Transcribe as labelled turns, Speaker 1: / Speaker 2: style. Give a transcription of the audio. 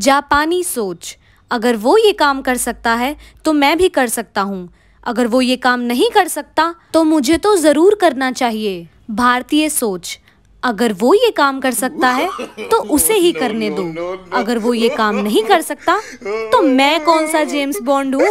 Speaker 1: जापानी सोच अगर वो ये काम कर सकता है तो मैं भी कर सकता हूँ अगर वो ये काम नहीं कर सकता तो मुझे तो ज़रूर करना चाहिए भारतीय सोच अगर वो ये काम कर सकता है तो उसे ही करने दो अगर वो ये काम नहीं कर सकता तो मैं कौन सा जेम्स बॉन्ड हूँ